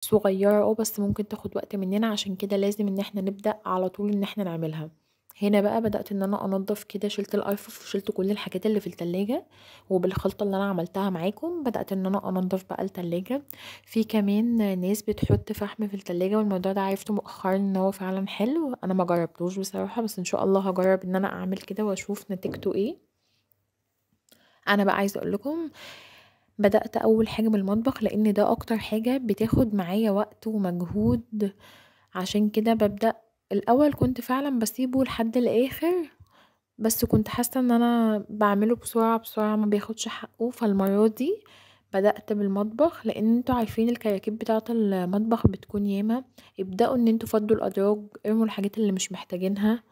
صغيرة آه، بس ممكن تاخد وقت مننا عشان كده لازم إن إحنا نبدأ على طول إن إحنا نعملها. هنا بقى بدأت إن أنا أنضف كده شِلت الأرفف وشِلت كل الحاجات اللي في التلاجة، وبالخلطة اللي أنا عملتها معاكم بدأت إن أنا أنضف بقى التلاجة. في كمان ناس بتحط فحم في التلاجة والموضوع ده عرفته مؤخرًا إن هو فعلًا حلو، أنا مجربتوش بصراحة بس إن شاء الله هجرب إن أنا أعمل كده وأشوف نتيجته إيه. أنا بقى عايزة أقول لكم بدأت أول حاجة بالمطبخ لأن ده أكتر حاجة بتاخد معايا وقت ومجهود عشان كده ببدأ الأول كنت فعلا بسيبه لحد الآخر بس كنت حاسة ان انا بعمله بسرعة بسرعة ما بياخدش حقه فالمرة دي بدأت بالمطبخ لان انتوا عارفين الكراكيب بتاعة المطبخ بتكون ياما ابدأوا ان انتوا فضوا الادراج ارموا الحاجات اللي مش محتاجينها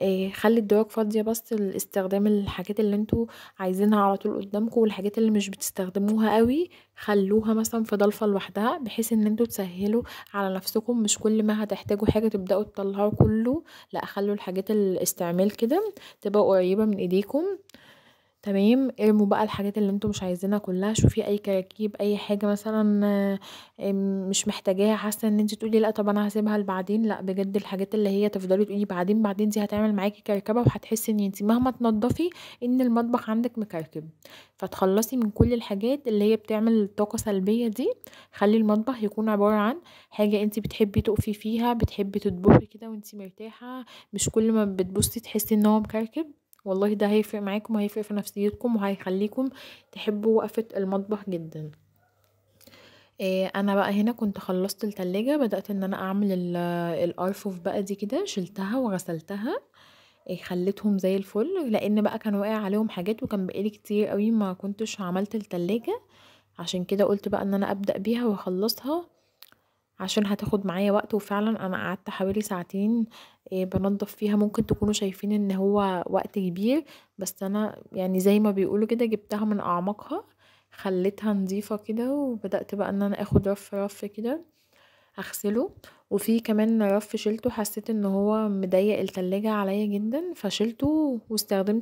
آه، خلّي الدواج فاضية بس لاستخدام الحاجات اللي انتوا عايزينها على طول قدّامكم، والحاجات اللي مش بتستخدموها أوي خلّوها مثلًا في ضلفة لوحدها، بحيث إن انتوا تسهّلوا على نفسكم مش كل ما هتحتاجوا حاجة تبدأوا تطلّعوا كلّه، لأ خلّوا الحاجات الاستعمال كده تبقى قريّبة من إيديكم. تمام ارموا بقى الحاجات اللي انتوا مش عايزينها كلها شوفي اي كراكيب اي حاجه مثلا مش محتاجاها حاسه ان انت تقولي لا طب انا هسيبها لبعدين لا بجد الحاجات اللي هي تفضلي تقولي بعدين بعدين دي هتعمل معاكي كركبه وهتحسي ان انت مهما تنضفي ان المطبخ عندك مكركب فتخلصي من كل الحاجات اللي هي بتعمل طاقه سلبيه دي خلي المطبخ يكون عباره عن حاجه انت بتحبي تقفي فيها بتحبي تطبخي كده وانت مرتاحه مش كل ما بتبصي تحسي ان هو مكركب والله ده هيفرق معاكم وهيفرق في نفسيتكم وهيخليكم تحبوا وقفة المطبخ جدا آه، انا بقى هنا كنت خلصت التلاجة بدأت ان انا اعمل الارفف بقى دي كده شلتها وغسلتها آه، خليتهم زي الفل لان بقى كان واقع عليهم حاجات وكان بقالي كتير قوي ما كنتش عملت التلاجة عشان كده قلت بقى ان انا ابدأ بيها واخلصها عشان هتاخد معايا وقت وفعلا انا قعدت حوالي ساعتين آه، بنضف فيها ممكن تكونوا شايفين ان هو وقت كبير بس انا يعني زي ما بيقولوا كده جبتها من اعماقها خليتها نظيفة كده وبدأت بقى ان انا اخد رف رف كده اغسله وفي كمان رف شلته حسيت ان هو مضيق التلاجة عليا جدا فشلته واستخدمت